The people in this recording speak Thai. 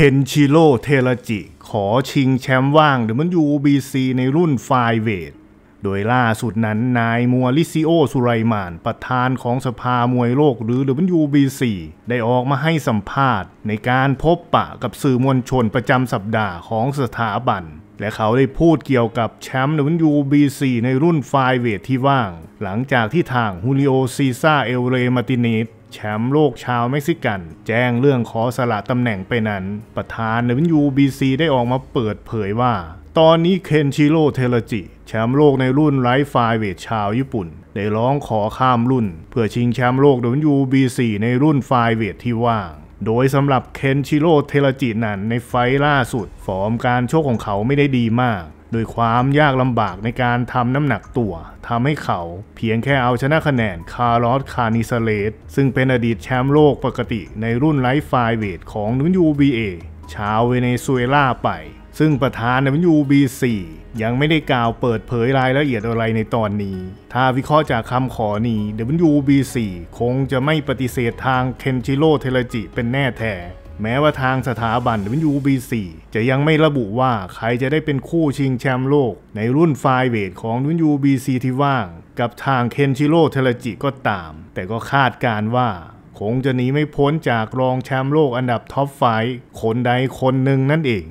คนชิโร่เทรจิขอชิงแชมป์ว่างหรือมันยูบีซีในรุ่นไฟเวท โดยล่าสุดนั้นนายมัวลิซิโอสุไรมานประธานของสภามวยโลกหรือเดันยูบีซีได้ออกมาให้สัมภาษณ์ในการพบปะกับสื่อมวลชนประจำสัปดาห์ของสถาบัน และเขาได้พูดเกี่ยวกับแชมป์ดยูบีซีในรุ่นไฟเวทที่ว่าง หลังจากที่ทางฮูลิโอซีซาเอลเรมาตินิสแชมป์โลกชาวเม็กซิกันแจ้งเรื่องขอสละตำแหน่งไปนั้น ประธาน WBC ได้ออกมาเปิดเผยว่า ตอนนี้เคนชิโร่เทเลจิ แชมป์โลกในรุ่นไลฟ์ไฟเวทชาวญี่ปุ่น ได้ร้องขอข้ามรุ่น เพื่อชิงแชมป์โลก WBC ในรุ่นไฟเวทที่ว่าง โดยสำหรับเคนชิโร่เทลจินั้นในไฟล่าสุด ฟอร์มการโชคของเขาไม่ได้ดีมากโดยความยากลำบากในการทำน้ำหนักตัวทำให้เขาเพียงแค่เอาชนะคะแนน คาร์ลอสคานิสเลส ซึ่งเป็นอดีตแชมป์โลกปกติในรุ่นไลฟ์ไฟเวทของนุนีเอชาวเวเนซุเอลาไป ซึ่งประธานุนยูบีซียังไม่ได้กล่าวเปิดเผยรายละเอียดอะไรในตอนนี้ ถ้าวิเคราะห์จากคำขอนี้ WBC คงจะไม่ปฏิเสธทางเคนชิโร่เทเลจิเป็นแน่แท้แม้ว่าทางสถาบัน WBC จะยังไม่ระบุว่าใครจะได้เป็นคู่ชิงแชมป์โลกในรุ่นไฟเวทของ WBC ที่ว่างกับทางเคนชิโร่เทลจิก็ตาม แต่ก็คาดการว่า คงจะหนีไม่พ้นจากรองแชมป์โลกอันดับท็อปไฟคนใดคนหนึ่งนั่นเอง